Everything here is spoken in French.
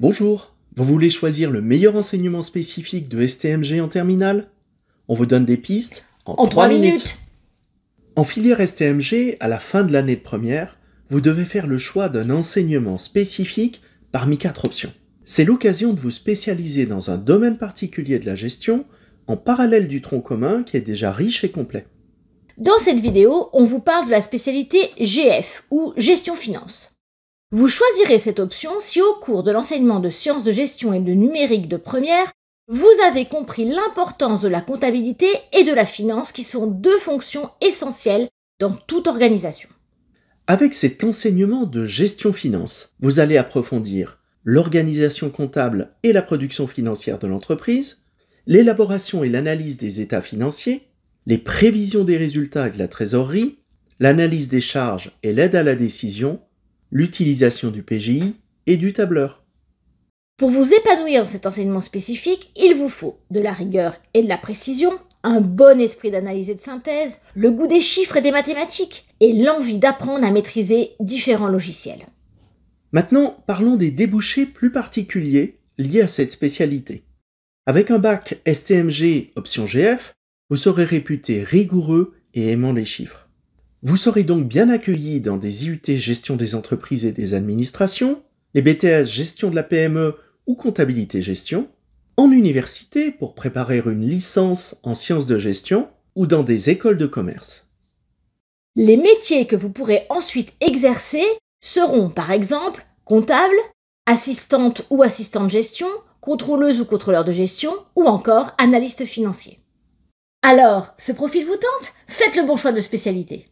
Bonjour, vous voulez choisir le meilleur enseignement spécifique de STMG en terminale On vous donne des pistes en, 3 minutes. minutes. En filière STMG, à la fin de l'année de première, vous devez faire le choix d'un enseignement spécifique parmi quatre options. C'est l'occasion de vous spécialiser dans un domaine particulier de la gestion en parallèle du tronc commun qui est déjà riche et complet. Dans cette vidéo, on vous parle de la spécialité GF ou gestion finance. Vous choisirez cette option si au cours de l'enseignement de sciences de gestion et de numérique de première, vous avez compris l'importance de la comptabilité et de la finance qui sont deux fonctions essentielles dans toute organisation. Avec cet enseignement de gestion finance, vous allez approfondir l'organisation comptable et la production financière de l'entreprise, l'élaboration et l'analyse des états financiers, les prévisions des résultats et de la trésorerie, l'analyse des charges et l'aide à la décision, l'utilisation du PGI et du tableur. Pour vous épanouir dans cet enseignement spécifique, il vous faut de la rigueur et de la précision, un bon esprit d'analyse et de synthèse, le goût des chiffres et des mathématiques, et l'envie d'apprendre à maîtriser différents logiciels. Maintenant, parlons des débouchés plus particuliers liés à cette spécialité. Avec un bac STMG option GF, vous serez réputé rigoureux et aimant les chiffres. Vous serez donc bien accueilli dans des IUT gestion des entreprises et des administrations, les BTS gestion de la PME ou comptabilité gestion, en université pour préparer une licence en sciences de gestion ou dans des écoles de commerce. Les métiers que vous pourrez ensuite exercer seront par exemple comptable, assistante ou assistante gestion, contrôleuse ou contrôleur de gestion ou encore analyste financier. Alors, ce profil vous tente Faites le bon choix de spécialité.